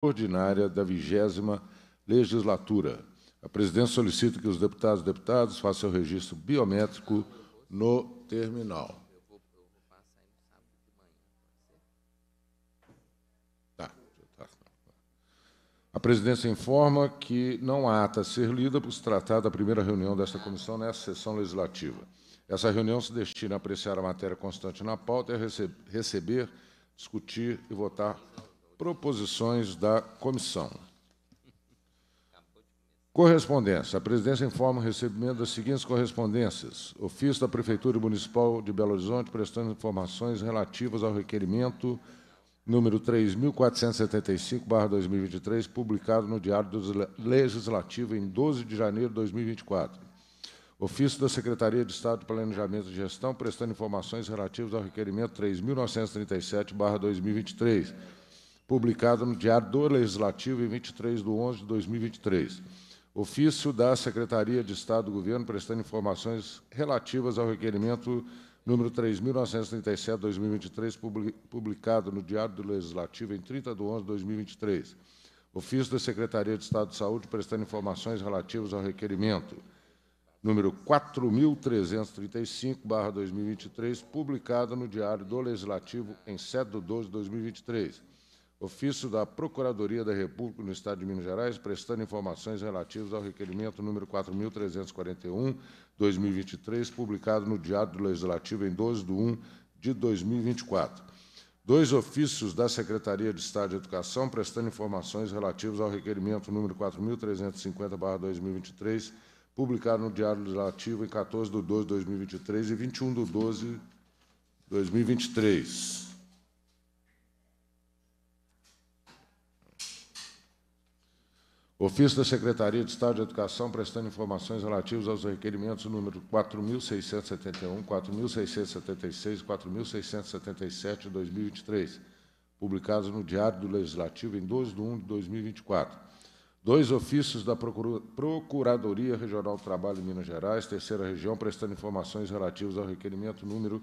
ordinária da vigésima legislatura. A presidência solicita que os deputados e deputadas façam o registro biométrico no terminal. Então, tá, tá. A presidência informa que não há ata a ser lida por se tratar da primeira reunião desta comissão nesta sessão legislativa. Essa reunião se destina a apreciar a matéria constante na pauta e a receber, discutir e votar Proposições da comissão. Correspondência. A presidência informa o recebimento das seguintes correspondências. Ofício da Prefeitura Municipal de Belo Horizonte prestando informações relativas ao requerimento número 3.475-2023, publicado no Diário Legislativo em 12 de janeiro de 2024. Ofício da Secretaria de Estado de Planejamento e Gestão prestando informações relativas ao requerimento 3.937-2023 publicado no Diário do Legislativo em 23 de 11 de 2023. Ofício da Secretaria de Estado do Governo prestando informações relativas ao requerimento número 3.937-2023, publicado no Diário do Legislativo em 30 de 11 de 2023. Ofício da Secretaria de Estado de Saúde prestando informações relativas ao requerimento número 4.335, 2023, publicado no Diário do Legislativo em 7 de 12 de 2023 ofício da Procuradoria da República no Estado de Minas Gerais, prestando informações relativas ao requerimento número 4.341-2023, publicado no Diário do Legislativo em 12 de 1 de 2024. Dois ofícios da Secretaria de Estado de Educação, prestando informações relativas ao requerimento número 4.350-2023, publicado no Diário Legislativo em 14 de 12 de 2023 e 21 de 12 de 2023. Ofício da Secretaria de Estado de Educação prestando informações relativas aos requerimentos número 4.671, 4.676 e 4.677 de 2023, publicados no Diário do Legislativo em 12 de 1 de 2024. Dois ofícios da Procuradoria Regional do Trabalho de Minas Gerais, Terceira Região, prestando informações relativas ao requerimento número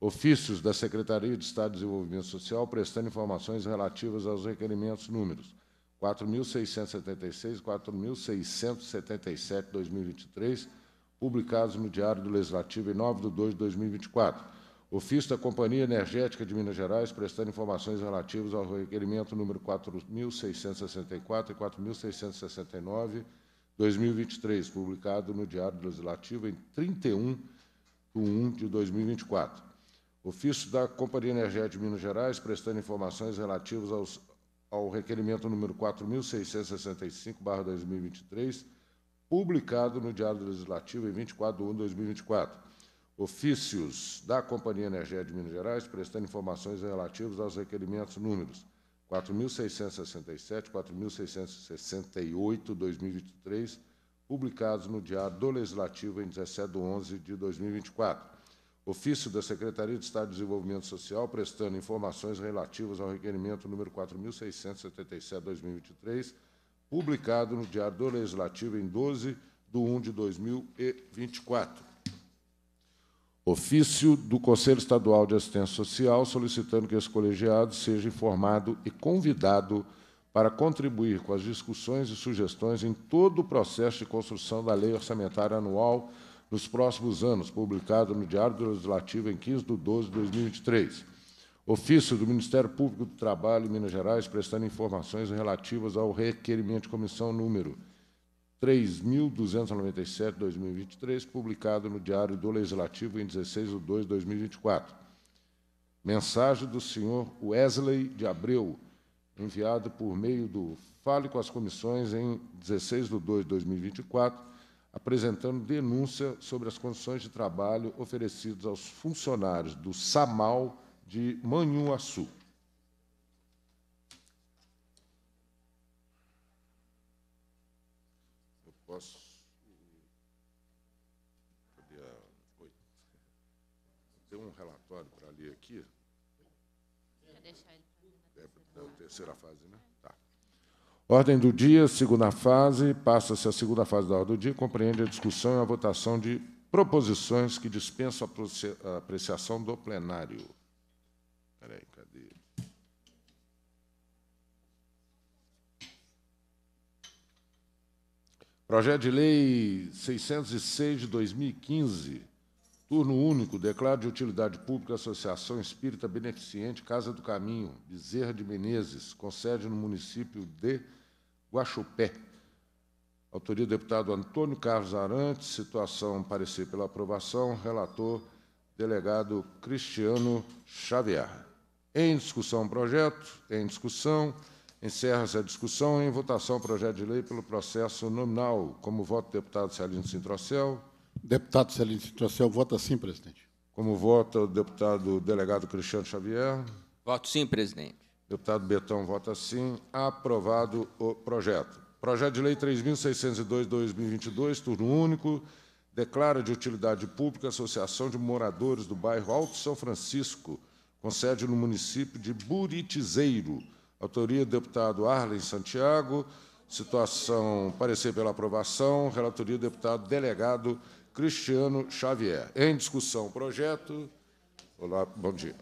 ofícios da Secretaria de Estado de Desenvolvimento Social prestando informações relativas aos requerimentos números 4.676 4.677 2023, publicados no Diário do Legislativo em 9 de 2 de 2024. Ofício da Companhia Energética de Minas Gerais prestando informações relativas ao requerimento número 4.664 e 4.669 2023, publicado no Diário do Legislativo em 31 de 1 de 2024. Ofício da Companhia Energética de Minas Gerais, prestando informações relativas aos, ao requerimento número 4.665-2023, publicado no Diário Legislativo em 24 de 1 de 2024. Ofícios da Companhia Energética de Minas Gerais, prestando informações relativas aos requerimentos números 4.667, 4.668, 2023, publicados no Diário do Legislativo em 17 de 11 de 2024 ofício da Secretaria de Estado de Desenvolvimento Social, prestando informações relativas ao requerimento número 4.677-2023, publicado no Diário do Legislativo em 12 de 1 de 2024. Ofício do Conselho Estadual de Assistência Social, solicitando que esse colegiado seja informado e convidado para contribuir com as discussões e sugestões em todo o processo de construção da Lei Orçamentária Anual nos próximos anos, publicado no Diário Legislativo em 15 de 12 de 2023. Ofício do Ministério Público do Trabalho em Minas Gerais, prestando informações relativas ao requerimento de comissão número 3.297-2023, publicado no Diário do Legislativo em 16 de 2 de 2024. Mensagem do senhor Wesley de Abreu, enviado por meio do Fale com as Comissões em 16 de 2 de 2024, apresentando denúncia sobre as condições de trabalho oferecidas aos funcionários do SAMAL de Manhuaçu. Eu posso. Cadê a. Oi. Tem um relatório para ler aqui. Quer deixar ele para é, é a terceira fase, né? Ordem do dia, segunda fase, passa-se a segunda fase da ordem do dia, compreende a discussão e a votação de proposições que dispensam a apreciação do plenário. Peraí, cadê? Projeto de Lei 606 de 2015, turno único, declaro de utilidade pública Associação Espírita Beneficiente Casa do Caminho, Bezerra de Menezes, com sede no município de Guaxupé. Autoria do deputado Antônio Carlos Arantes, situação parecer pela aprovação, relator delegado Cristiano Xavier. Em discussão o projeto, em discussão, encerra-se a discussão em votação o projeto de lei pelo processo nominal. Como voto, deputado Celino Sintrocel. Deputado Celino Sintrocel, vota sim, presidente. Como vota o deputado delegado Cristiano Xavier? Voto sim, presidente. Deputado Betão vota sim. Aprovado o projeto. Projeto de Lei 3.602-2022, turno único, declara de utilidade pública a Associação de Moradores do Bairro Alto São Francisco, com sede no município de Buritizeiro. Autoria do deputado Arlen Santiago. Situação, parecer pela aprovação. Relatoria do deputado delegado Cristiano Xavier. Em discussão, projeto. Olá, bom dia.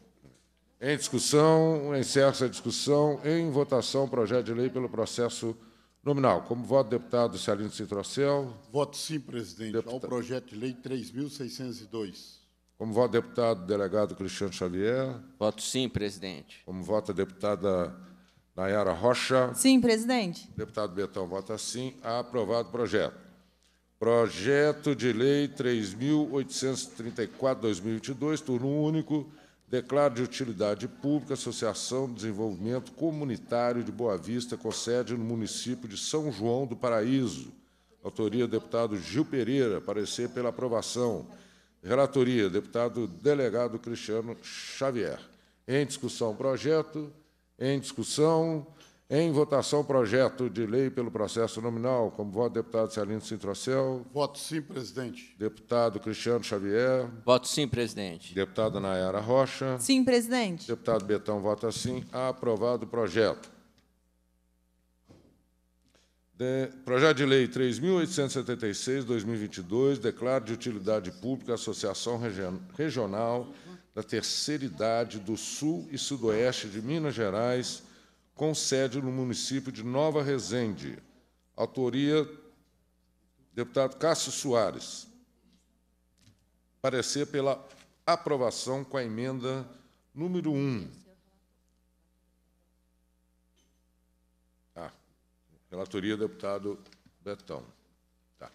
Em discussão, encerro a discussão. Em votação, o projeto de lei pelo processo nominal. Como voto, deputado Celino Citrocel. Voto sim, presidente, deputado. ao projeto de lei 3.602. Como voto, deputado delegado Cristiano Xavier. Voto sim, presidente. Como voto, deputada Nayara Rocha. Sim, presidente. Deputado Betão vota sim. Aprovado o projeto. Projeto de lei 3.834-2022, turno único Declaro de utilidade pública a Associação de Desenvolvimento Comunitário de Boa Vista, com sede no município de São João do Paraíso. Autoria, deputado Gil Pereira. Parecer pela aprovação. Relatoria, deputado delegado Cristiano Xavier. Em discussão, projeto. Em discussão, em votação, o projeto de lei pelo processo nominal. Como voto, deputado Celino Cintrocel. Voto sim, presidente. Deputado Cristiano Xavier. Voto sim, presidente. Deputada Nayara Rocha. Sim, presidente. Deputado Betão vota sim. Aprovado o projeto. De, projeto de Lei 3.876-2022, declaro de utilidade pública a Associação Regional da Terceira Idade do Sul e Sudoeste de Minas Gerais, com sede no município de Nova Resende. Autoria, deputado Cássio Soares. Parecer pela aprovação com a emenda número 1. Ah, relatoria, deputado Betão. Tá.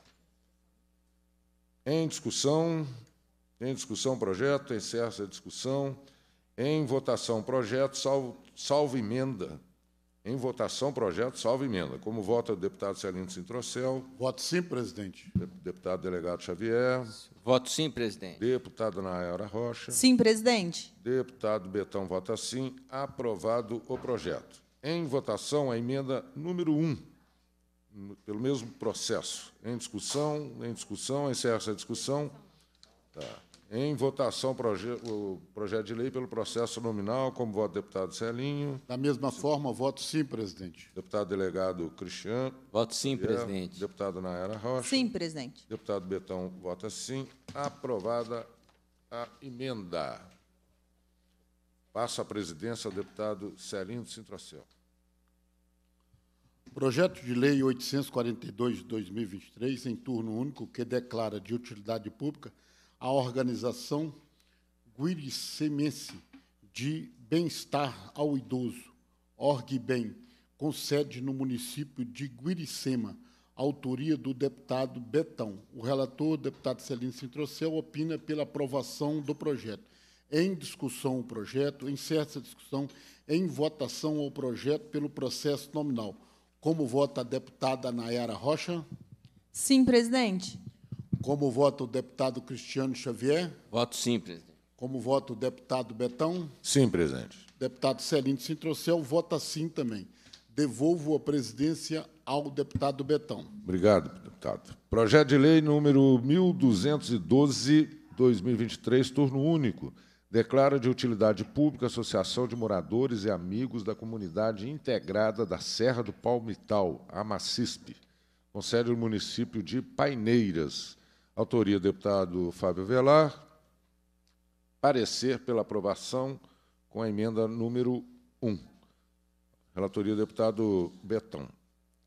Em discussão, em discussão projeto, encerra-se a discussão. Em votação projeto, salvo, salvo emenda em votação, projeto salvo emenda. Como vota o deputado Celino Sintrocel? Voto sim, presidente. Deputado delegado Xavier. Voto sim, presidente. Deputado Nayara Rocha. Sim, presidente. Deputado Betão vota sim. Aprovado o projeto. Em votação, a emenda número 1, pelo mesmo processo. Em discussão, em discussão, encerra essa discussão. Tá. Em votação, proje o projeto de lei pelo processo nominal, como voto deputado Celinho. Da mesma forma, voto sim, presidente. Deputado delegado Cristiano. Voto sim, presidente. Deputado Nayara Rocha. Sim, presidente. Deputado Betão vota sim. Aprovada a emenda. Passa a presidência ao deputado Celinho de Sintracel. Projeto de Lei 842 de 2023, em turno único, que declara de utilidade pública a organização Guiricemense de Bem-Estar ao Idoso, OrgBem, com sede no município de Guiricema, autoria do deputado Betão. O relator, deputado Celino Cintrocel, opina pela aprovação do projeto. Em discussão o projeto, encerra a discussão em votação o projeto pelo processo nominal. Como vota a deputada Nayara Rocha? Sim, presidente. Como vota o deputado Cristiano Xavier? Voto sim, presidente. Como vota o deputado Betão? Sim, presidente. Deputado Celino Sintrocel voto sim também. Devolvo a presidência ao deputado Betão. Obrigado, deputado. Projeto de lei número 1212-2023, turno único. Declara de utilidade pública a Associação de Moradores e Amigos da Comunidade Integrada da Serra do Palmital, a Macisp. Concede o município de Paineiras Autoria deputado Fábio Velar. Parecer pela aprovação com a emenda número 1. Relatoria deputado Betão.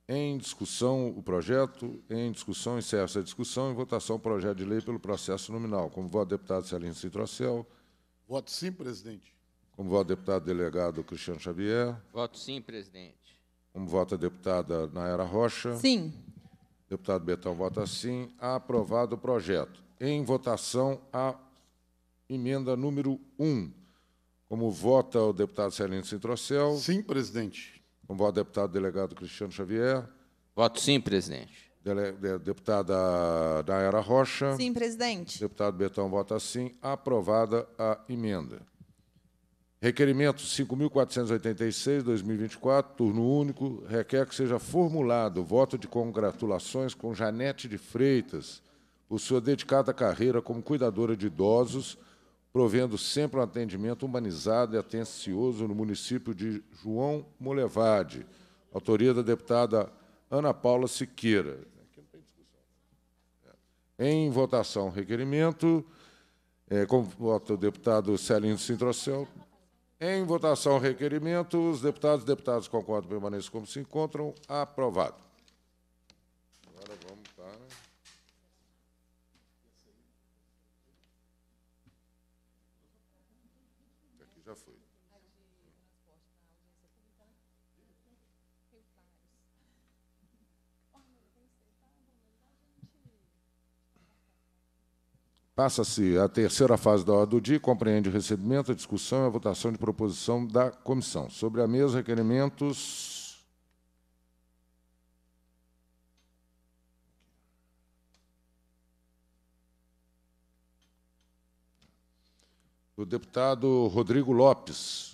Em discussão o projeto, em discussão encerra-se a discussão e votação o projeto de lei pelo processo nominal. Como voto deputado Celino Citrocel. Voto sim, presidente. Como voto deputado delegado Cristiano Xavier. Voto sim, presidente. Como vota a deputada Nayara Rocha. Sim. Deputado Betão vota sim. Aprovado o projeto. Em votação, a emenda número 1. Como vota o deputado Celino Sintrocel? Sim, presidente. Como vota o deputado delegado Cristiano Xavier? Voto sim, presidente. deputada Nayara Rocha? Sim, presidente. Deputado Betão vota sim. Aprovada a emenda. Requerimento 5.486, 2024, turno único, requer que seja formulado voto de congratulações com Janete de Freitas por sua dedicada carreira como cuidadora de idosos, provendo sempre um atendimento humanizado e atencioso no município de João Molevade. Autoria da deputada Ana Paula Siqueira. Em votação, requerimento. É, com voto o deputado Celino Sintrocel, em votação, requerimento. Os deputados e deputadas concordam permaneçam como se encontram. Aprovado. Passa-se a terceira fase da ordem do dia, compreende o recebimento, a discussão e a votação de proposição da comissão. Sobre a mesa, requerimentos. Do deputado Rodrigo Lopes.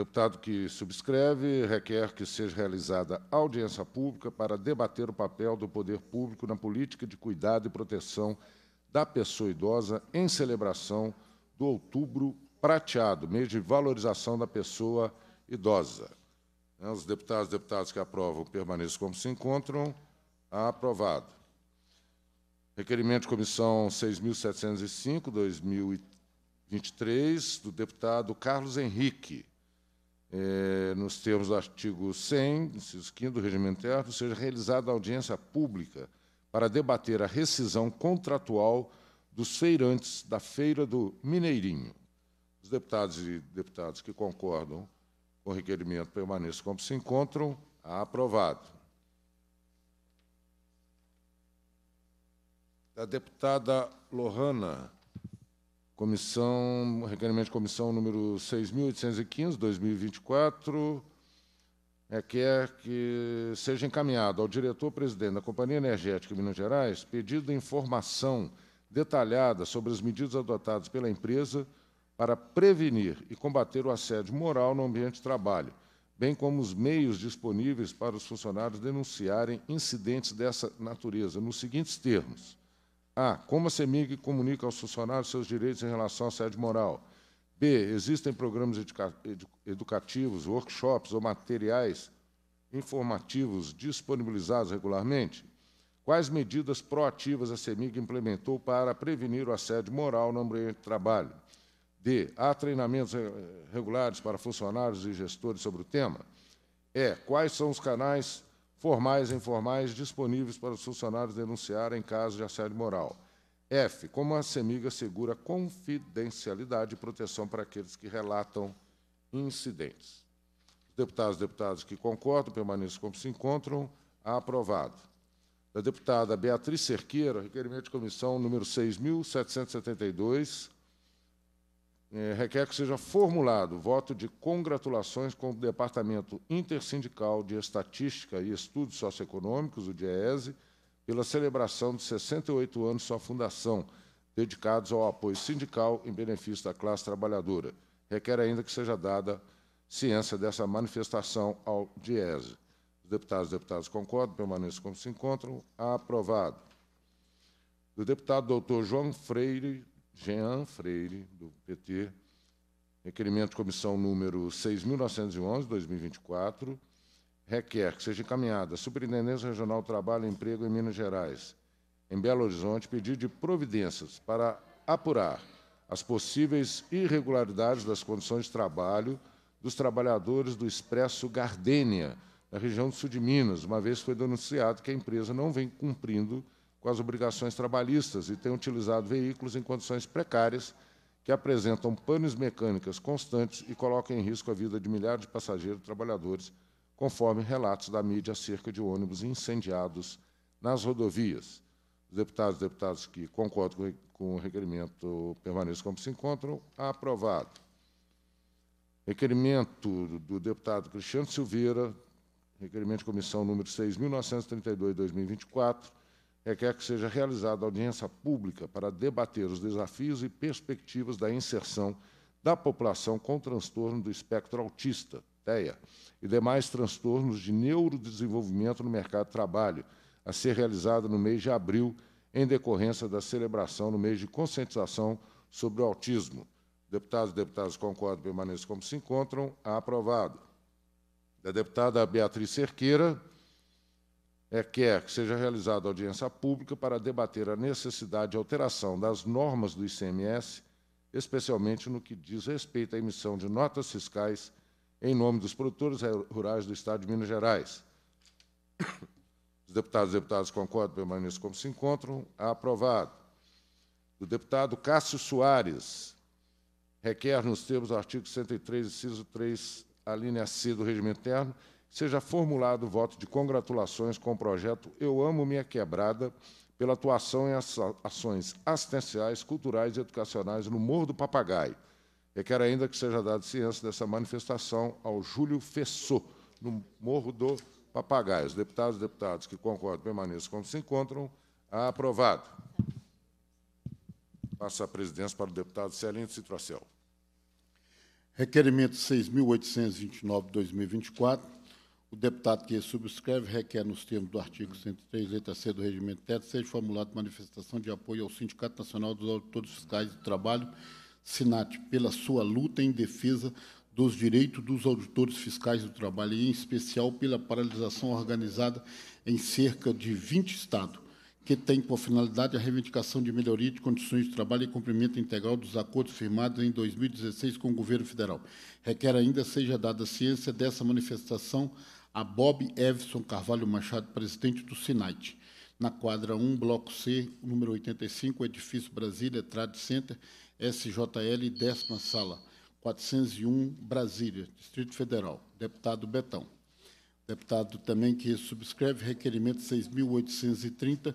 Deputado que subscreve requer que seja realizada audiência pública para debater o papel do poder público na política de cuidado e proteção da pessoa idosa em celebração do outubro prateado, mês de valorização da pessoa idosa. É, os deputados e deputadas que aprovam permaneçam como se encontram. Aprovado. Requerimento de comissão 6.705, 2023, do deputado Carlos Henrique é, nos termos do artigo 100, inciso 5 do regimento interno, seja realizada audiência pública para debater a rescisão contratual dos feirantes da Feira do Mineirinho. Os deputados e deputadas que concordam com o requerimento permaneçam como se encontram. Aprovado. Da deputada Lohana. Comissão, requerimento de comissão número 6.815, 2024, é, quer é que seja encaminhado ao diretor-presidente da Companhia Energética de Minas Gerais pedido de informação detalhada sobre as medidas adotadas pela empresa para prevenir e combater o assédio moral no ambiente de trabalho, bem como os meios disponíveis para os funcionários denunciarem incidentes dessa natureza, nos seguintes termos. A. Como a CEMIG comunica aos funcionários seus direitos em relação à sede moral? B. Existem programas educa educativos, workshops ou materiais informativos disponibilizados regularmente? Quais medidas proativas a CEMIG implementou para prevenir o assédio moral no ambiente de trabalho? D. Há treinamentos eh, regulares para funcionários e gestores sobre o tema? E. Quais são os canais formais e informais disponíveis para os funcionários denunciarem em caso de assédio moral. F. Como a CEMIG assegura confidencialidade e proteção para aqueles que relatam incidentes. deputados e deputadas que concordam permaneçam como se encontram. Aprovado. Da deputada Beatriz Cerqueira, requerimento de comissão número 6.772, é, requer que seja formulado voto de congratulações com o Departamento Intersindical de Estatística e Estudos Socioeconômicos, o DIEESE, pela celebração de 68 anos de sua fundação, dedicados ao apoio sindical em benefício da classe trabalhadora. Requer ainda que seja dada ciência dessa manifestação ao DIEESE. Os deputados e deputadas concordam, permaneçam como se encontram. Aprovado. Do deputado doutor João Freire Jean Freire, do PT, requerimento de comissão número 6.911, 2024, requer que seja encaminhada a Superintendência Regional do Trabalho e Emprego em Minas Gerais, em Belo Horizonte, pedido de providências para apurar as possíveis irregularidades das condições de trabalho dos trabalhadores do Expresso Gardênia, na região do sul de Minas, uma vez foi denunciado que a empresa não vem cumprindo com as obrigações trabalhistas e têm utilizado veículos em condições precárias que apresentam panes mecânicas constantes e colocam em risco a vida de milhares de passageiros e trabalhadores, conforme relatos da mídia acerca de ônibus incendiados nas rodovias. Os deputados e deputadas que concordam com o requerimento permaneçam como se encontram. Aprovado. Requerimento do deputado Cristiano Silveira, requerimento de comissão número 6.932, 2024, requer é é que seja realizada audiência pública para debater os desafios e perspectivas da inserção da população com transtorno do espectro autista, TEA, e demais transtornos de neurodesenvolvimento no mercado de trabalho, a ser realizada no mês de abril, em decorrência da celebração no mês de conscientização sobre o autismo. Deputados e deputadas concordam, permaneçam como se encontram. Aprovado. Da deputada Beatriz Cerqueira, é, quer que seja realizada audiência pública para debater a necessidade de alteração das normas do ICMS, especialmente no que diz respeito à emissão de notas fiscais em nome dos produtores rurais do Estado de Minas Gerais. Os deputados e deputadas concordam, permaneçam como se encontram. Aprovado. Do deputado Cássio Soares, requer, nos termos do artigo 103, inciso 3, alínea C do Regimento Interno, seja formulado o voto de congratulações com o projeto Eu Amo Minha Quebrada pela atuação em ações assistenciais, culturais e educacionais no Morro do Papagaio. Eu quero ainda que seja dada ciência dessa manifestação ao Júlio Fessô no Morro do Papagaio. Os deputados e deputadas que concordam permaneçam como se encontram. Aprovado. Passa a presidência para o deputado Celinho Citrocel. Requerimento 6.829, 2024, o deputado que subscreve requer, nos termos do artigo 103, letra C do Regimento Teto, seja formulada manifestação de apoio ao Sindicato Nacional dos Auditores Fiscais do Trabalho, SINAT, pela sua luta em defesa dos direitos dos auditores fiscais do trabalho, e em especial pela paralisação organizada em cerca de 20 estados, que tem por finalidade a reivindicação de melhoria de condições de trabalho e cumprimento integral dos acordos firmados em 2016 com o governo federal. Requer ainda seja dada ciência dessa manifestação a Bob Everson Carvalho Machado, presidente do SINAIT, na quadra 1, bloco C, número 85, edifício Brasília, Trade Center, SJL, décima sala, 401, Brasília, Distrito Federal. Deputado Betão. Deputado também que subscreve requerimento 6.830,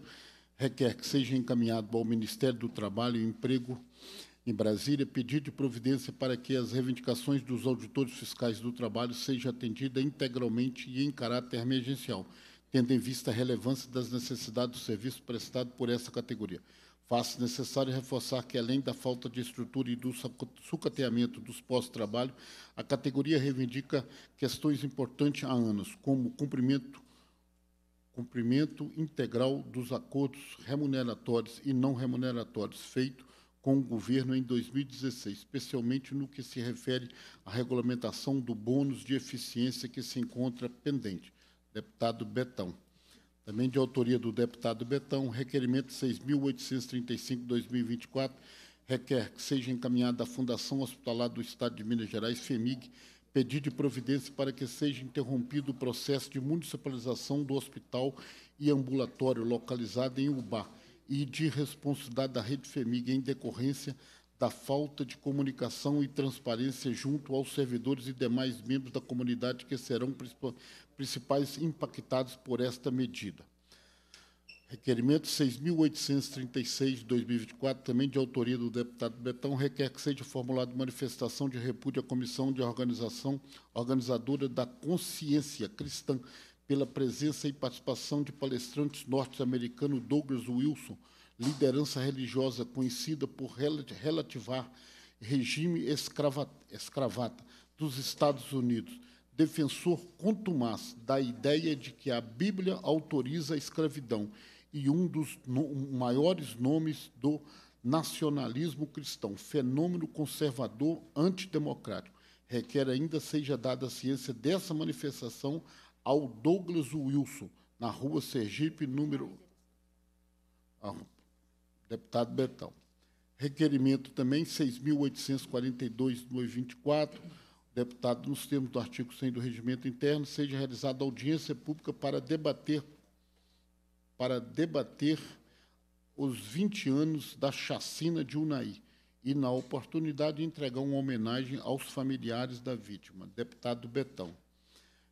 requer que seja encaminhado ao Ministério do Trabalho e Emprego em Brasília, pedido de providência para que as reivindicações dos auditores fiscais do trabalho sejam atendidas integralmente e em caráter emergencial, tendo em vista a relevância das necessidades do serviço prestado por essa categoria. Faz necessário reforçar que, além da falta de estrutura e do sucateamento dos postos de trabalho, a categoria reivindica questões importantes há anos, como cumprimento, cumprimento integral dos acordos remuneratórios e não remuneratórios feitos com o governo em 2016, especialmente no que se refere à regulamentação do bônus de eficiência que se encontra pendente. Deputado Betão. Também de autoria do deputado Betão, requerimento 6.835-2024 requer que seja encaminhada à Fundação Hospitalar do Estado de Minas Gerais, FEMIG, pedido de providência para que seja interrompido o processo de municipalização do hospital e ambulatório localizado em Ubá e de responsabilidade da Rede FEMIG em decorrência da falta de comunicação e transparência junto aos servidores e demais membros da comunidade que serão principais impactados por esta medida. Requerimento 6.836-2024, também de autoria do deputado Betão, requer que seja formulada manifestação de repúdio à Comissão de Organização Organizadora da Consciência Cristã pela presença e participação de palestrantes norte-americano Douglas Wilson, liderança religiosa conhecida por relativar regime escravata dos Estados Unidos, defensor contumaz da ideia de que a Bíblia autoriza a escravidão e um dos no maiores nomes do nacionalismo cristão, fenômeno conservador antidemocrático. Requer ainda seja dada a ciência dessa manifestação ao Douglas Wilson, na rua Sergipe, número. Ah, deputado Betão. Requerimento também 6.842, 24 Deputado, nos termos do artigo 100 do Regimento Interno, seja realizada audiência pública para debater para debater os 20 anos da chacina de Unai e, na oportunidade, entregar uma homenagem aos familiares da vítima. Deputado Betão.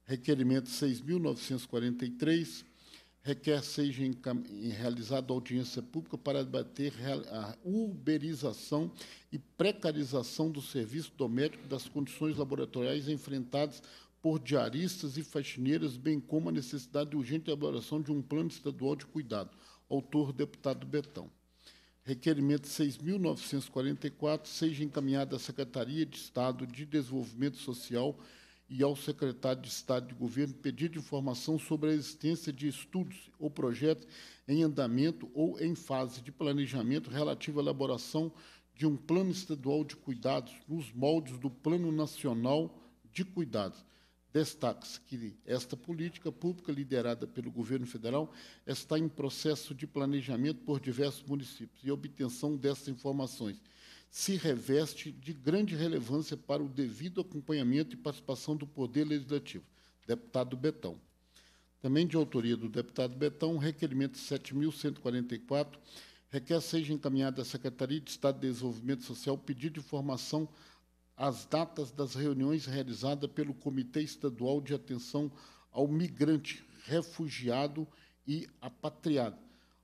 Requerimento 6.943 requer seja realizada audiência pública para debater a uberização e precarização do serviço doméstico das condições laboratoriais enfrentadas por diaristas e faxineiras, bem como a necessidade de urgente elaboração de um plano estadual de cuidado. Autor, deputado Betão. Requerimento 6.944 seja encaminhado à Secretaria de Estado de Desenvolvimento Social e ao secretário de Estado de Governo pedido de informação sobre a existência de estudos ou projetos em andamento ou em fase de planejamento relativo à elaboração de um plano estadual de cuidados nos moldes do Plano Nacional de Cuidados. Destaca-se que esta política pública liderada pelo governo federal está em processo de planejamento por diversos municípios e obtenção dessas informações se reveste de grande relevância para o devido acompanhamento e participação do Poder Legislativo. Deputado Betão. Também de autoria do deputado Betão, o requerimento 7.144 requer seja encaminhado à Secretaria de Estado de Desenvolvimento Social pedido de informação às datas das reuniões realizadas pelo Comitê Estadual de Atenção ao Migrante, Refugiado e Apatriado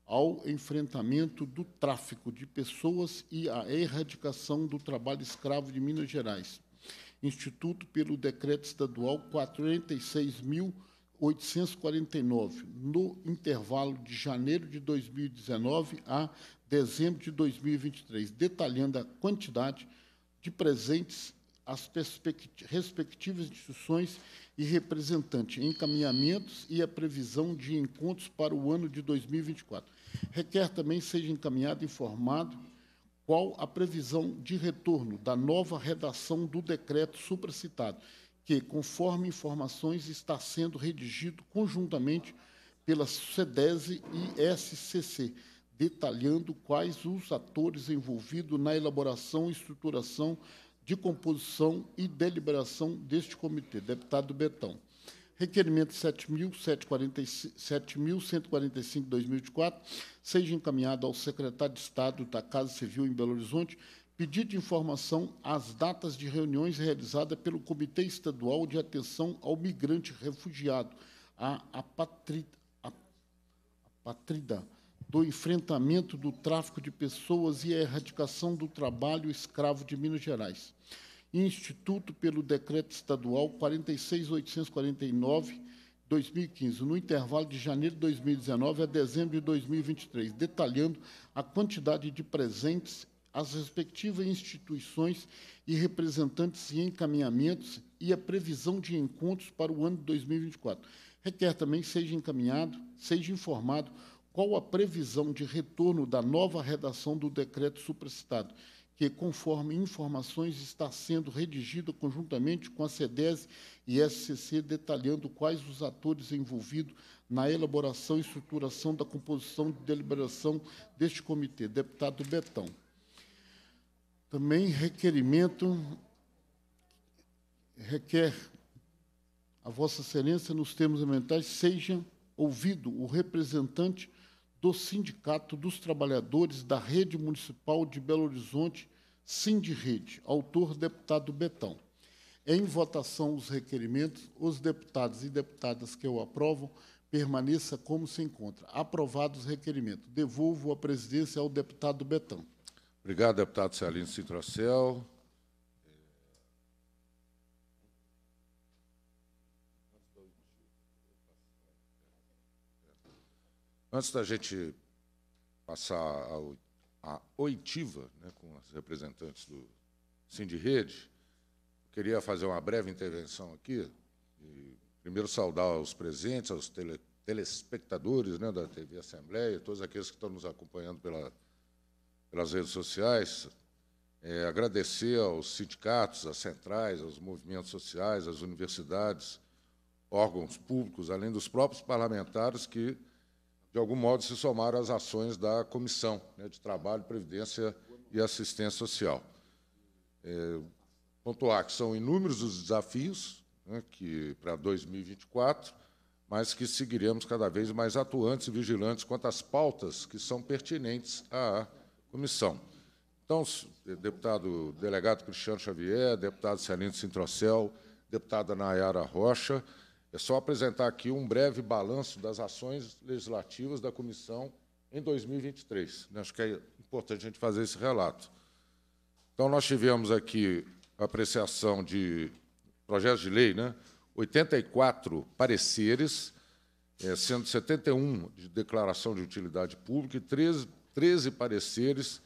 ao enfrentamento do tráfico de pessoas e à erradicação do trabalho escravo de Minas Gerais. Instituto pelo Decreto Estadual 46.849, no intervalo de janeiro de 2019 a dezembro de 2023, detalhando a quantidade de presentes às respectivas instituições e representante, encaminhamentos e a previsão de encontros para o ano de 2024. Requer também seja encaminhado e informado qual a previsão de retorno da nova redação do decreto supracitado, que, conforme informações, está sendo redigido conjuntamente pela SEDESE e SCC, detalhando quais os atores envolvidos na elaboração, estruturação de composição e deliberação deste comitê. Deputado Betão. Requerimento 7.145-2024 seja encaminhado ao secretário de Estado da Casa Civil em Belo Horizonte, pedido de informação às datas de reuniões realizadas pelo Comitê Estadual de Atenção ao Migrante Refugiado, a Apatrida, a Apatrida do enfrentamento do tráfico de pessoas e a erradicação do trabalho escravo de Minas Gerais instituto pelo Decreto Estadual 46849, 2015, no intervalo de janeiro de 2019 a dezembro de 2023, detalhando a quantidade de presentes às respectivas instituições e representantes e encaminhamentos e a previsão de encontros para o ano de 2024. Requer também seja encaminhado, seja informado qual a previsão de retorno da nova redação do decreto supracitado que, conforme informações, está sendo redigida conjuntamente com a CEDES e SCC, detalhando quais os atores envolvidos na elaboração e estruturação da composição de deliberação deste comitê. Deputado Betão. Também requerimento requer a Vossa Excelência, nos termos ambientais, seja ouvido o representante do Sindicato dos Trabalhadores da Rede Municipal de Belo Horizonte, Sindirrede, autor deputado Betão. Em votação os requerimentos, os deputados e deputadas que o aprovam permaneça como se encontra. Aprovados os requerimentos. Devolvo a presidência ao deputado Betão. Obrigado, deputado Celino Citrocel. Antes da gente passar à oitiva né, com os representantes do Cindy Rede, queria fazer uma breve intervenção aqui. E primeiro saudar os presentes, aos tele, telespectadores né, da TV Assembleia, todos aqueles que estão nos acompanhando pela, pelas redes sociais. É, agradecer aos sindicatos, às centrais, aos movimentos sociais, às universidades, órgãos públicos, além dos próprios parlamentares que de algum modo, se somaram às ações da Comissão né, de Trabalho, Previdência e Assistência Social. É, pontuar que são inúmeros os desafios né, que para 2024, mas que seguiremos cada vez mais atuantes e vigilantes quanto às pautas que são pertinentes à comissão. Então, eh, deputado delegado Cristiano Xavier, deputado Celino Sintrocel, deputada Nayara Rocha, é só apresentar aqui um breve balanço das ações legislativas da comissão em 2023. Acho que é importante a gente fazer esse relato. Então, nós tivemos aqui a apreciação de projetos de lei, né? 84 pareceres, eh, sendo 71 de declaração de utilidade pública e 13, 13 pareceres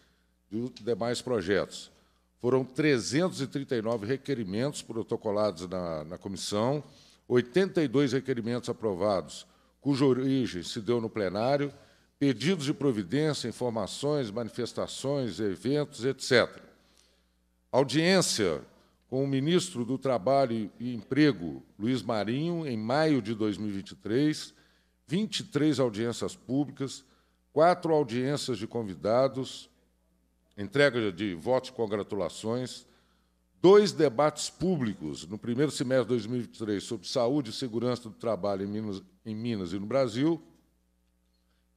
de demais projetos. Foram 339 requerimentos protocolados na, na comissão, 82 requerimentos aprovados, cuja origem se deu no plenário, pedidos de providência, informações, manifestações, eventos, etc. Audiência com o ministro do Trabalho e Emprego, Luiz Marinho, em maio de 2023, 23 audiências públicas, quatro audiências de convidados, entrega de votos e congratulações, dois debates públicos no primeiro semestre de 2023 sobre saúde e segurança do trabalho em Minas, em Minas e no Brasil,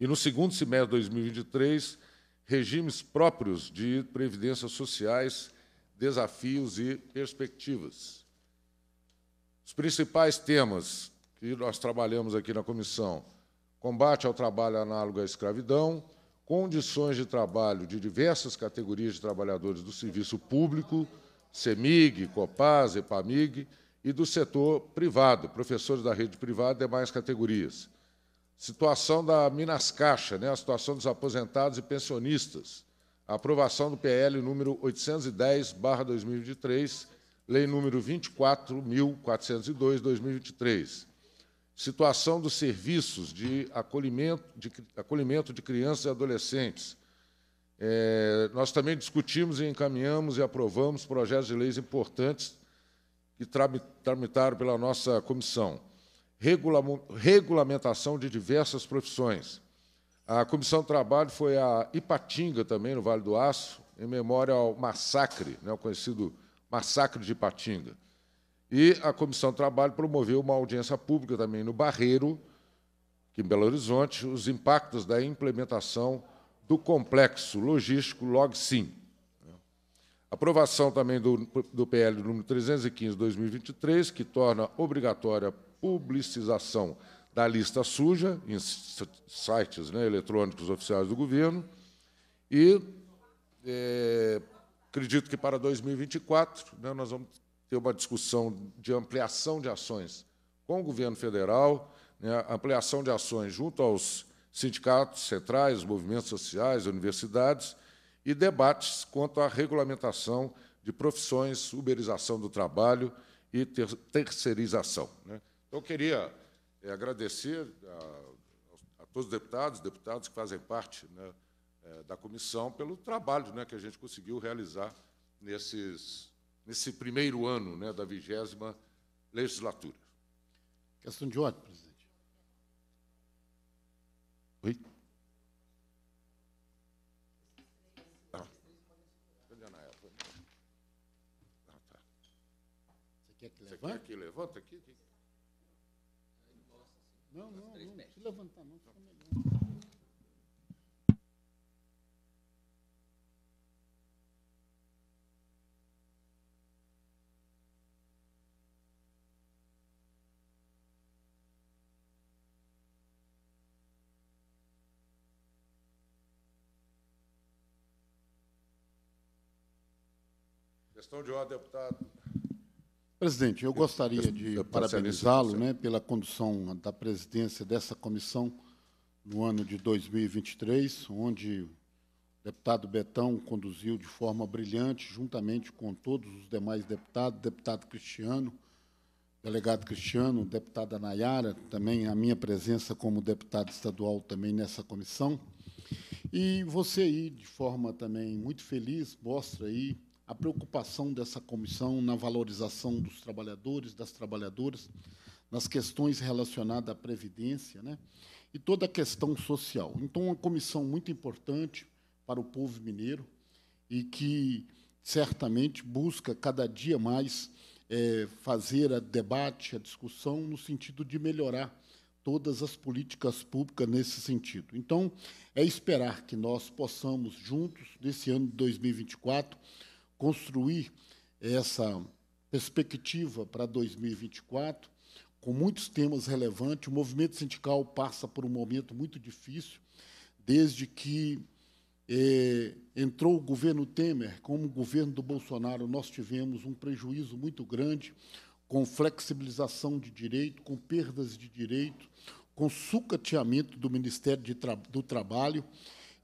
e no segundo semestre de 2023, regimes próprios de previdências sociais, desafios e perspectivas. Os principais temas que nós trabalhamos aqui na comissão: combate ao trabalho análogo à escravidão, condições de trabalho de diversas categorias de trabalhadores do serviço público, CEMIG, COPAS, EPAMIG, e do setor privado, professores da rede privada e demais categorias. Situação da Minas Caixa, né, a situação dos aposentados e pensionistas. A aprovação do PL número 810/2023, lei número 24402 2023. Situação dos serviços de acolhimento de, acolhimento de crianças e adolescentes é, nós também discutimos e encaminhamos e aprovamos projetos de leis importantes que tramitaram pela nossa comissão. Regula regulamentação de diversas profissões. A Comissão do Trabalho foi a Ipatinga, também, no Vale do Aço, em memória ao massacre, né, o conhecido massacre de Ipatinga. E a Comissão do Trabalho promoveu uma audiência pública também no Barreiro, que em Belo Horizonte, os impactos da implementação do complexo logístico sim. Aprovação também do, do PL número 315-2023, que torna obrigatória a publicização da lista suja em sites né, eletrônicos oficiais do governo. E é, acredito que para 2024 né, nós vamos ter uma discussão de ampliação de ações com o governo federal, né, ampliação de ações junto aos sindicatos, centrais, movimentos sociais, universidades e debates quanto à regulamentação de profissões, uberização do trabalho e ter terceirização. Né? Então, eu queria eh, agradecer a, a, todos os deputados, deputados que fazem parte né, eh, da comissão, pelo trabalho né, que a gente conseguiu realizar nesses, nesse primeiro ano né, da vigésima legislatura. Questão de ordem, presidente. Oi? Não. Não, tá. Você quer que levante? Você quer que levanta aqui? Não, não, não. Se levantar não, fica melhor. Questão de ordem, deputado. Presidente, eu gostaria de parabenizá-lo né, pela condução da presidência dessa comissão no ano de 2023, onde o deputado Betão conduziu de forma brilhante, juntamente com todos os demais deputados, deputado Cristiano, delegado Cristiano, deputada Nayara, também a minha presença como deputado estadual também nessa comissão. E você aí, de forma também muito feliz, mostra aí a preocupação dessa comissão na valorização dos trabalhadores, das trabalhadoras, nas questões relacionadas à previdência, né? E toda a questão social. Então, uma comissão muito importante para o povo mineiro e que certamente busca cada dia mais é, fazer a debate, a discussão no sentido de melhorar todas as políticas públicas nesse sentido. Então, é esperar que nós possamos juntos nesse ano de 2024 construir essa perspectiva para 2024, com muitos temas relevantes. O movimento sindical passa por um momento muito difícil, desde que é, entrou o governo Temer, como o governo do Bolsonaro, nós tivemos um prejuízo muito grande com flexibilização de direito, com perdas de direito, com sucateamento do Ministério Tra do Trabalho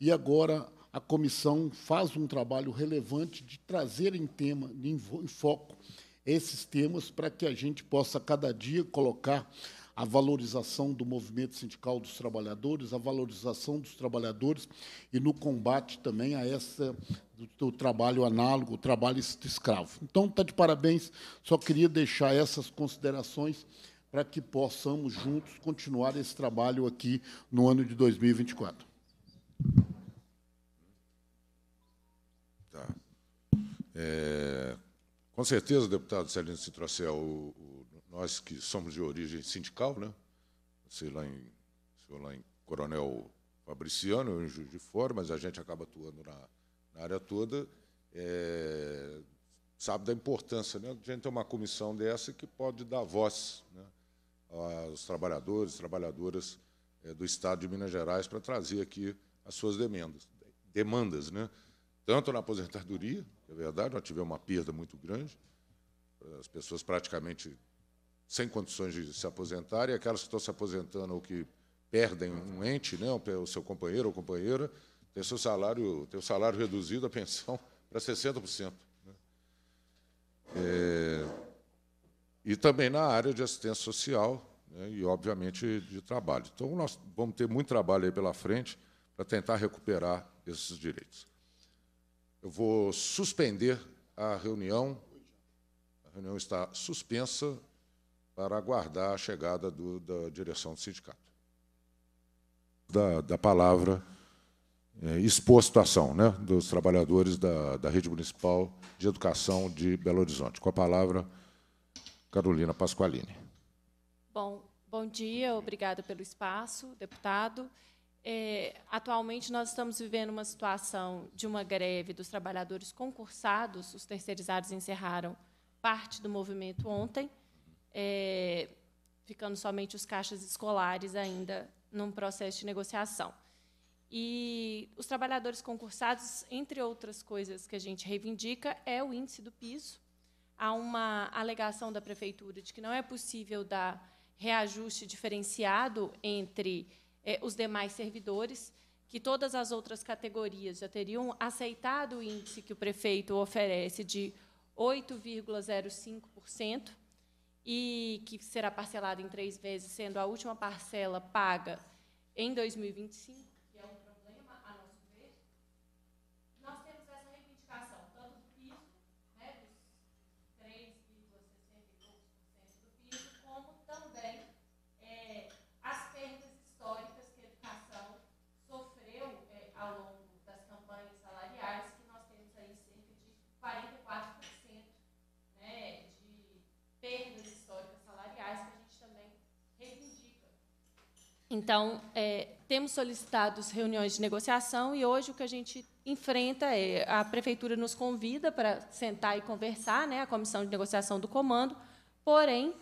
e agora a comissão faz um trabalho relevante de trazer em tema, em foco, esses temas para que a gente possa, cada dia, colocar a valorização do movimento sindical dos trabalhadores, a valorização dos trabalhadores e no combate também a essa do, do trabalho análogo, o trabalho escravo. Então, está de parabéns. Só queria deixar essas considerações para que possamos juntos continuar esse trabalho aqui no ano de 2024. É, com certeza, deputado Celino Citracel, é o, o, nós que somos de origem sindical, né? Sei lá em, sei lá em Coronel Fabriciano, em Juiz de Fora, mas a gente acaba atuando na, na área toda, é, sabe da importância né, de a gente ter uma comissão dessa que pode dar voz né, aos trabalhadores, trabalhadoras é, do Estado de Minas Gerais para trazer aqui as suas demandas. demandas né? tanto na aposentadoria, é verdade, nós tivemos uma perda muito grande, as pessoas praticamente sem condições de se aposentar, e aquelas que estão se aposentando ou que perdem um ente, né, o seu companheiro ou companheira, tem seu salário, tem o salário reduzido, a pensão, para 60%. Né? É, e também na área de assistência social né, e, obviamente, de trabalho. Então, nós vamos ter muito trabalho aí pela frente para tentar recuperar esses direitos. Eu vou suspender a reunião. A reunião está suspensa para aguardar a chegada do, da direção do sindicato. Da, da palavra é, eh, expor a situação né, dos trabalhadores da, da Rede Municipal de Educação de Belo Horizonte. Com a palavra, Carolina Pasqualini. Bom, bom dia, obrigada pelo espaço, deputado. É, atualmente, nós estamos vivendo uma situação de uma greve dos trabalhadores concursados. Os terceirizados encerraram parte do movimento ontem, é, ficando somente os caixas escolares ainda num processo de negociação. E os trabalhadores concursados, entre outras coisas que a gente reivindica, é o índice do piso. Há uma alegação da prefeitura de que não é possível dar reajuste diferenciado entre é, os demais servidores, que todas as outras categorias já teriam aceitado o índice que o prefeito oferece de 8,05%, e que será parcelado em três vezes, sendo a última parcela paga em 2025. Então, é, temos solicitado reuniões de negociação e hoje o que a gente enfrenta é a prefeitura nos convida para sentar e conversar, né, a comissão de negociação do comando, porém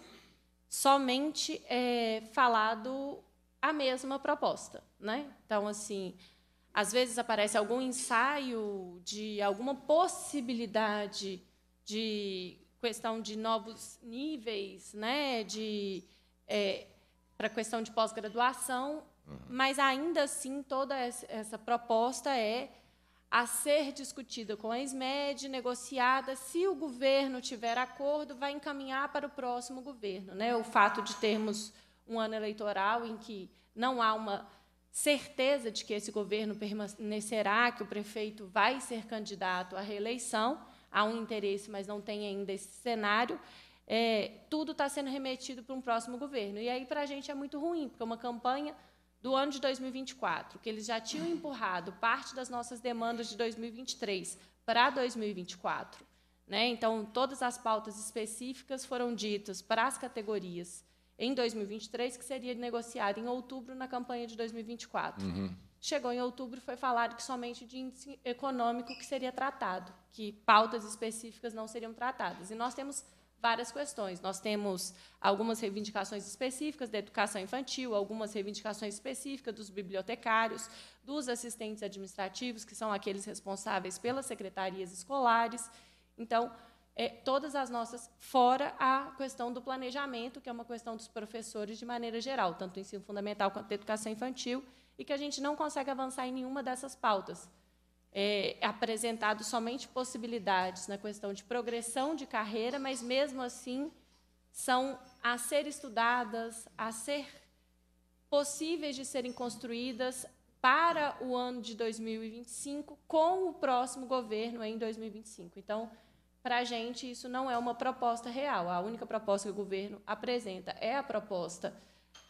somente é falado a mesma proposta, né? Então, assim, às vezes aparece algum ensaio de alguma possibilidade de questão de novos níveis, né? De é, para a questão de pós-graduação, uhum. mas ainda assim toda essa proposta é a ser discutida com a SMED, negociada. Se o governo tiver acordo, vai encaminhar para o próximo governo. Né? O fato de termos um ano eleitoral em que não há uma certeza de que esse governo permanecerá, que o prefeito vai ser candidato à reeleição, há um interesse, mas não tem ainda esse cenário é, tudo está sendo remetido para um próximo governo. E aí, para a gente, é muito ruim, porque é uma campanha do ano de 2024, que eles já tinham empurrado parte das nossas demandas de 2023 para 2024. Né? Então, todas as pautas específicas foram ditas para as categorias em 2023, que seria negociado em outubro na campanha de 2024. Uhum. Chegou em outubro e foi falado que somente de índice econômico que seria tratado, que pautas específicas não seriam tratadas. E nós temos várias questões. Nós temos algumas reivindicações específicas da educação infantil, algumas reivindicações específicas dos bibliotecários, dos assistentes administrativos, que são aqueles responsáveis pelas secretarias escolares. Então, é, todas as nossas, fora a questão do planejamento, que é uma questão dos professores de maneira geral, tanto do ensino fundamental quanto da educação infantil, e que a gente não consegue avançar em nenhuma dessas pautas é, apresentado somente possibilidades na questão de progressão de carreira, mas mesmo assim são a ser estudadas, a ser possíveis de serem construídas para o ano de 2025 com o próximo governo em 2025. Então, para a gente, isso não é uma proposta real. A única proposta que o governo apresenta é a proposta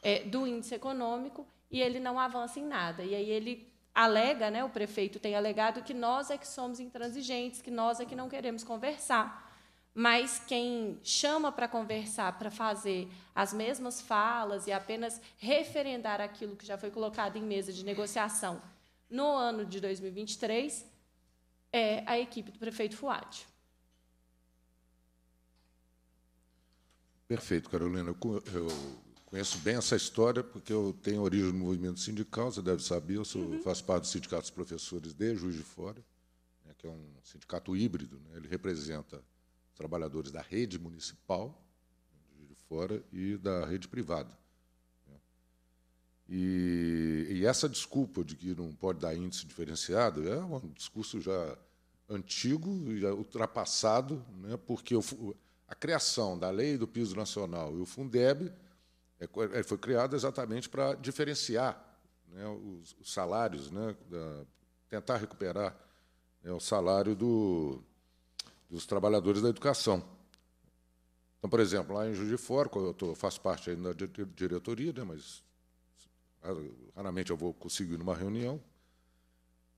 é, do índice econômico e ele não avança em nada. E aí ele alega, né, o prefeito tem alegado que nós é que somos intransigentes, que nós é que não queremos conversar. Mas quem chama para conversar, para fazer as mesmas falas e apenas referendar aquilo que já foi colocado em mesa de negociação no ano de 2023 é a equipe do prefeito Fuad. Perfeito, Carolina. Eu Conheço bem essa história, porque eu tenho origem no movimento sindical, você deve saber, eu sou, uhum. faço parte do Sindicato dos Professores de Juiz de Fora, né, que é um sindicato híbrido, né, ele representa trabalhadores da rede municipal de Juiz de Fora e da rede privada. Né. E, e, essa desculpa de que não pode dar índice diferenciado é um discurso já antigo, e ultrapassado, né, porque a criação da lei do piso nacional e o Fundeb é, é, foi criado exatamente para diferenciar né, os, os, salários, né, da, tentar recuperar né, o salário do, dos trabalhadores da educação. Então, por exemplo, lá em Juiz de Fora, eu tô, faço parte ainda da diretoria, né, mas raramente eu vou conseguir numa reunião,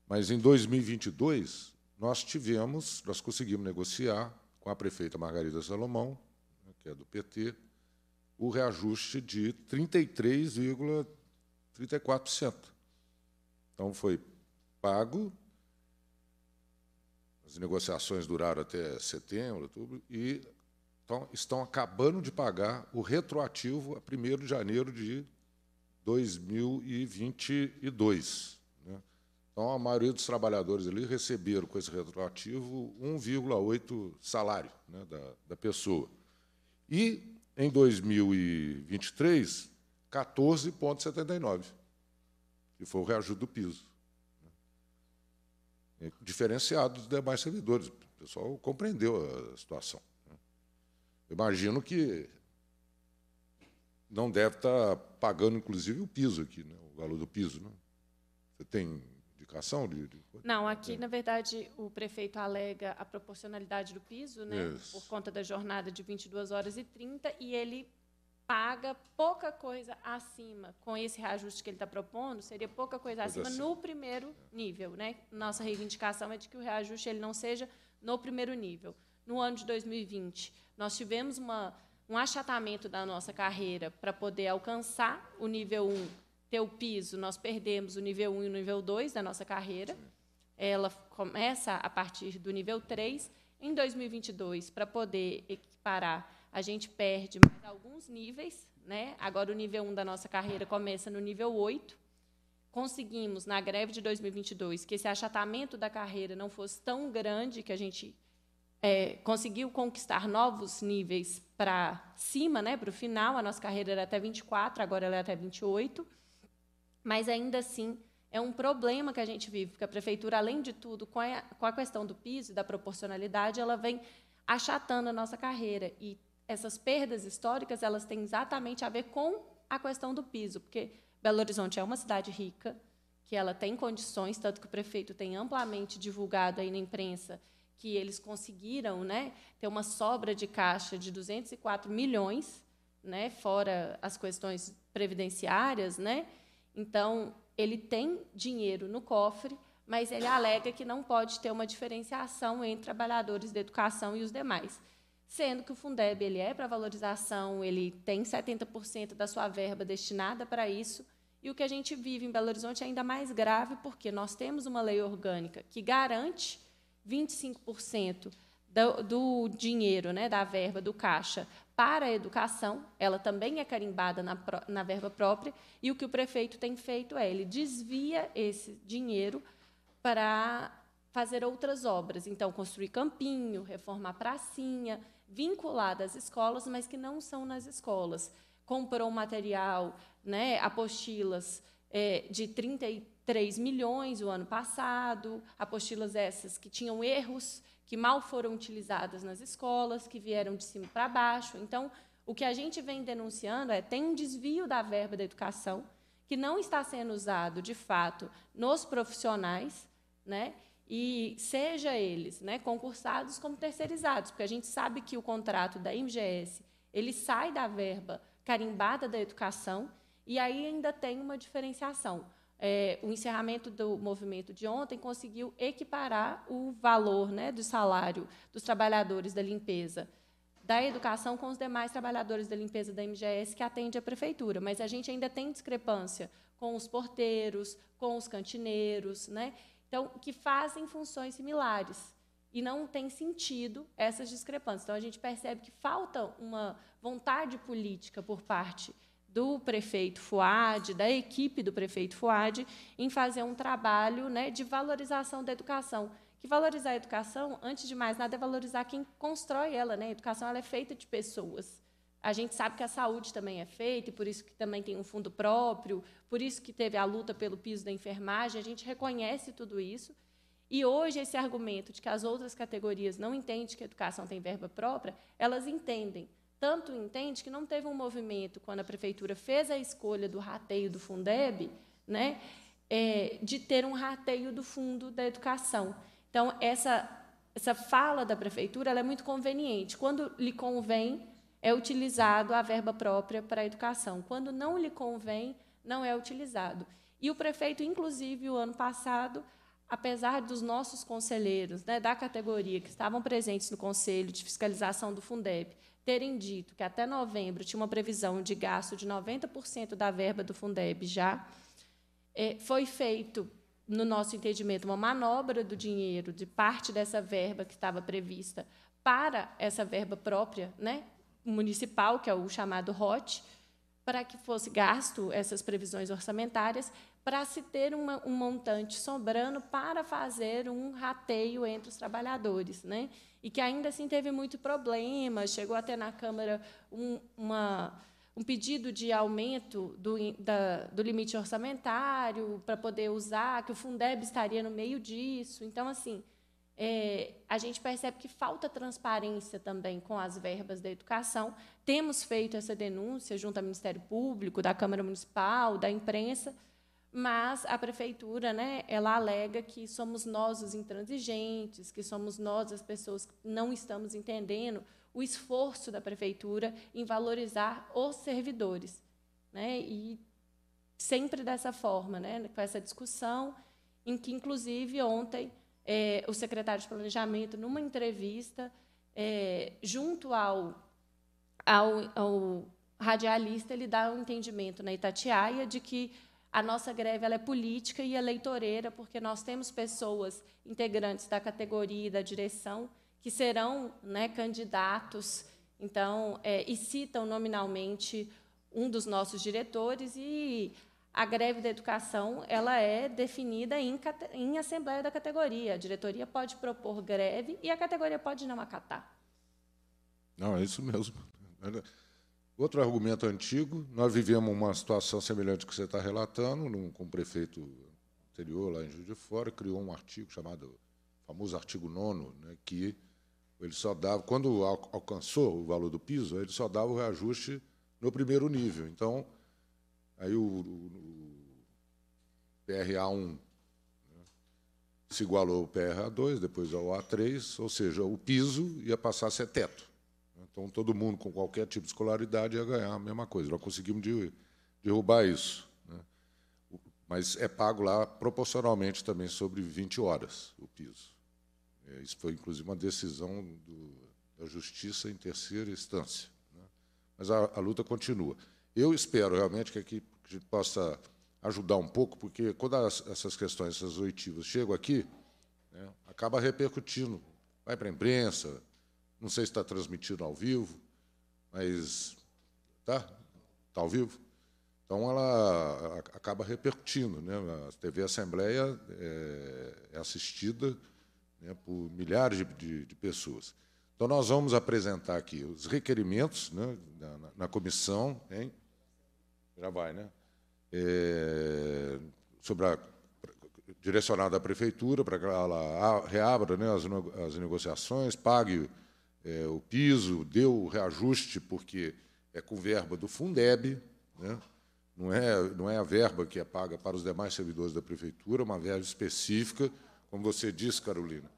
mas em 2022 nós tivemos, nós conseguimos negociar com a prefeita Margarida Salomão, né, que é do PT, o reajuste de 33,34%. Então, foi pago, as negociações duraram até setembro, outubro, e então, estão acabando de pagar o retroativo a 1 de janeiro de 2022. Né? Então, a maioria dos trabalhadores ali receberam, com esse retroativo, 1,8 salário né, da, da pessoa. E em 2023, 14,79, que foi o reajuste do piso. É diferenciado dos demais servidores. O pessoal compreendeu a situação. imagino que não deve estar pagando, inclusive, o piso aqui, né? o valor do piso. Né? Você tem de, de... Não, aqui, é. na verdade, o prefeito alega a proporcionalidade do piso, né, Isso. por conta da jornada de 22 horas e 30, e ele paga pouca coisa acima. Com esse reajuste que ele está propondo, seria pouca coisa acima, no primeiro é. nível. Né? Nossa reivindicação é de que o reajuste ele não seja no primeiro nível. No ano de 2020, nós tivemos uma, um achatamento da nossa carreira para poder alcançar o nível 1 ter o piso, nós perdemos o nível 1 e o nível 2 da nossa carreira. Ela começa a partir do nível 3. Em 2022, para poder equiparar, a gente perde mais alguns níveis. Né? Agora, o nível 1 da nossa carreira começa no nível 8. Conseguimos, na greve de 2022, que esse achatamento da carreira não fosse tão grande que a gente é, conseguiu conquistar novos níveis para cima, né, para o final. A nossa carreira era até 24, agora ela é até 28 mas ainda assim é um problema que a gente vive, porque a prefeitura, além de tudo, com a, com a questão do piso e da proporcionalidade, ela vem achatando a nossa carreira. E essas perdas históricas elas têm exatamente a ver com a questão do piso, porque Belo Horizonte é uma cidade rica, que ela tem condições, tanto que o prefeito tem amplamente divulgado aí na imprensa que eles conseguiram né, ter uma sobra de caixa de 204 milhões, né, fora as questões previdenciárias, né, então, ele tem dinheiro no cofre, mas ele alega que não pode ter uma diferenciação entre trabalhadores da educação e os demais. Sendo que o Fundeb ele é para valorização, ele tem 70% da sua verba destinada para isso, e o que a gente vive em Belo Horizonte é ainda mais grave, porque nós temos uma lei orgânica que garante 25% do, do dinheiro, né, da verba, do caixa, para a educação, ela também é carimbada na, na verba própria, e o que o prefeito tem feito é ele desvia esse dinheiro para fazer outras obras. Então, construir campinho, reformar pracinha, vincular às escolas, mas que não são nas escolas. Comprou material, né, apostilas é, de 33 milhões o ano passado, apostilas essas que tinham erros que mal foram utilizadas nas escolas, que vieram de cima para baixo. Então, o que a gente vem denunciando é tem um desvio da verba da educação que não está sendo usado de fato nos profissionais, né? E seja eles, né, concursados como terceirizados, porque a gente sabe que o contrato da MGS, ele sai da verba carimbada da educação e aí ainda tem uma diferenciação é, o encerramento do movimento de ontem conseguiu equiparar o valor né, do salário dos trabalhadores da limpeza da educação com os demais trabalhadores da limpeza da MGS que atende a prefeitura, mas a gente ainda tem discrepância com os porteiros, com os cantineiros, né? Então, que fazem funções similares e não tem sentido essas discrepâncias. Então, a gente percebe que falta uma vontade política por parte do prefeito Fuad, da equipe do prefeito Fuad, em fazer um trabalho né, de valorização da educação. Que valorizar a educação, antes de mais nada, é valorizar quem constrói ela. Né? A educação ela é feita de pessoas. A gente sabe que a saúde também é feita, e por isso que também tem um fundo próprio, por isso que teve a luta pelo piso da enfermagem, a gente reconhece tudo isso. E hoje esse argumento de que as outras categorias não entendem que a educação tem verba própria, elas entendem tanto entende que não teve um movimento quando a prefeitura fez a escolha do rateio do Fundeb, né, é, de ter um rateio do fundo da educação. Então essa essa fala da prefeitura é muito conveniente. Quando lhe convém é utilizado a verba própria para a educação. Quando não lhe convém não é utilizado. E o prefeito, inclusive, o ano passado, apesar dos nossos conselheiros né, da categoria que estavam presentes no Conselho de Fiscalização do Fundeb terem dito que até novembro tinha uma previsão de gasto de 90% da verba do Fundeb já, é, foi feito, no nosso entendimento, uma manobra do dinheiro, de parte dessa verba que estava prevista para essa verba própria né, municipal, que é o chamado ROT, para que fosse gasto essas previsões orçamentárias, para se ter uma, um montante sobrando para fazer um rateio entre os trabalhadores. Né? E que ainda assim teve muito problema, chegou até na Câmara um, uma, um pedido de aumento do, da, do limite orçamentário para poder usar, que o Fundeb estaria no meio disso. Então, assim, é, a gente percebe que falta transparência também com as verbas da educação. Temos feito essa denúncia junto ao Ministério Público, da Câmara Municipal, da imprensa, mas a prefeitura, né, ela alega que somos nós os intransigentes, que somos nós as pessoas que não estamos entendendo o esforço da prefeitura em valorizar os servidores, né? E sempre dessa forma, né, com essa discussão, em que inclusive ontem é, o secretário de planejamento, numa entrevista é, junto ao, ao, ao radialista, ele dá um entendimento na Itatiaia de que a nossa greve é política e eleitoreira, porque nós temos pessoas integrantes da categoria e da direção que serão né, candidatos, então, é, e citam nominalmente um dos nossos diretores e a greve da educação ela é definida em, em assembleia da categoria. A diretoria pode propor greve e a categoria pode não acatar. Não, é isso mesmo. Outro argumento antigo, nós vivemos uma situação semelhante que você está relatando, num, com o prefeito anterior, lá em Juiz de Fora, criou um artigo chamado, famoso artigo 9, né, que ele só dava, quando al alcançou o valor do piso, ele só dava o reajuste no primeiro nível. Então, aí o, o, o PRA1 né, se igualou ao PRA2, depois ao A3, ou seja, o piso ia passar a ser teto. Então, todo mundo com qualquer tipo de escolaridade ia ganhar a mesma coisa. Nós conseguimos derrubar isso. Né? Mas é pago lá proporcionalmente também sobre 20 horas o piso. É, isso foi, inclusive, uma decisão do, da Justiça em terceira instância. Né? Mas a, a luta continua. Eu espero realmente que aqui a gente possa ajudar um pouco, porque quando as, essas questões, essas oitivas chegam aqui, né, acaba repercutindo. Vai para a imprensa, não sei se está transmitido ao vivo, mas tá, tá ao vivo. Então ela acaba repercutindo, né? A TV Assembleia eh, é assistida né, por milhares de, de, de, pessoas. Então nós vamos apresentar aqui os requerimentos né, na, na, comissão, hein? Já vai, né? É, sobre a direcionado à prefeitura para que ela reabra né, as, as negociações, pague é, o piso, deu reajuste, porque é com verba do Fundeb, né? não, é, não é a verba que é paga para os demais servidores da prefeitura, é uma verba específica, como você disse, Carolina.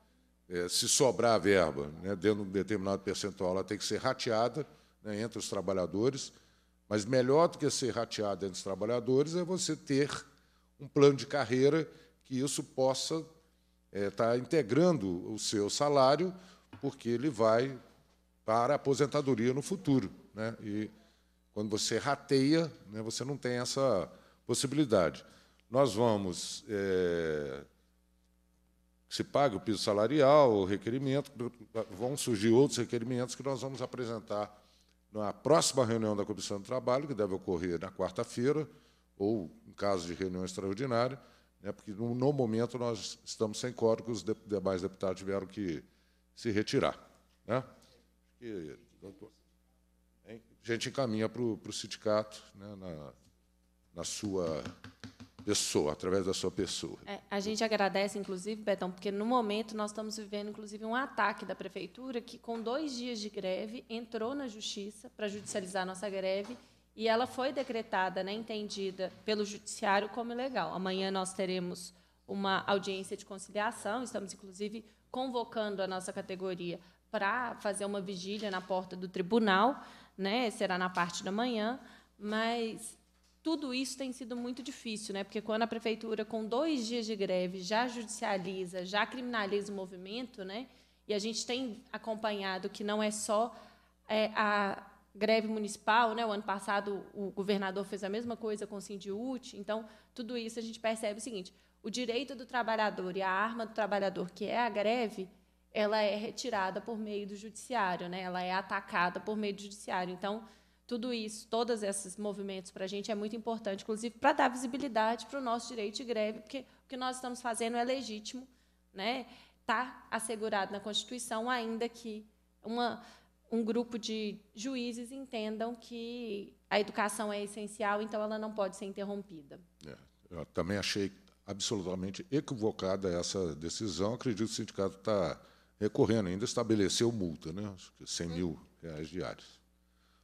É, se sobrar a verba né, dentro de um determinado percentual, ela tem que ser rateada né, entre os trabalhadores, mas melhor do que ser rateada entre os trabalhadores é você ter um plano de carreira que isso possa estar é, tá integrando o seu salário porque ele vai para a aposentadoria no futuro. Né? E quando você rateia, né, você não tem essa possibilidade. Nós vamos. É, se paga o piso salarial, o requerimento, vão surgir outros requerimentos que nós vamos apresentar na próxima reunião da Comissão do Trabalho, que deve ocorrer na quarta-feira, ou em caso de reunião extraordinária, né, porque no, no, momento nós estamos sem código, os de, demais deputados tiveram que se retirar. Né? E, a gente encaminha para o sindicato né, na, na sua pessoa, através da sua pessoa. É, a gente agradece, inclusive, Betão, porque no momento nós estamos vivendo, inclusive, um ataque da prefeitura que, com dois dias de greve, entrou na justiça para judicializar a nossa greve e ela foi decretada, né, entendida pelo judiciário como ilegal. Amanhã nós teremos uma audiência de conciliação, estamos, inclusive, convocando a nossa categoria para fazer uma vigília na porta do tribunal, né? será na parte da manhã, mas tudo isso tem sido muito difícil, né? porque quando a prefeitura, com dois dias de greve, já judicializa, já criminaliza o movimento, né? e a gente tem acompanhado que não é só é, a greve municipal, né? O ano passado o governador fez a mesma coisa com o Sindiut. Então, tudo isso a gente percebe o seguinte: o direito do trabalhador e a arma do trabalhador, que é a greve, ela é retirada por meio do judiciário, né? ela é atacada por meio do judiciário. Então, tudo isso, todos esses movimentos para a gente é muito importante, inclusive para dar visibilidade para o nosso direito de greve, porque o que nós estamos fazendo é legítimo, né? Está assegurado na Constituição, ainda que uma, um grupo de juízes entendam que a educação é essencial, então ela não pode ser interrompida. É, eu também achei absolutamente equivocada essa decisão. Acredito que o sindicato está recorrendo, ainda estabeleceu multa, né? 100 mil reais diários.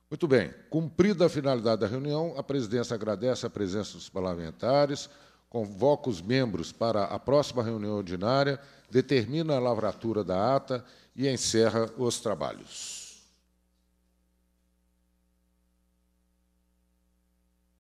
Muito bem, cumprida a finalidade da reunião, a presidência agradece a presença dos parlamentares, convoca os membros para a próxima reunião ordinária, determina a lavratura da ata e encerra os trabalhos.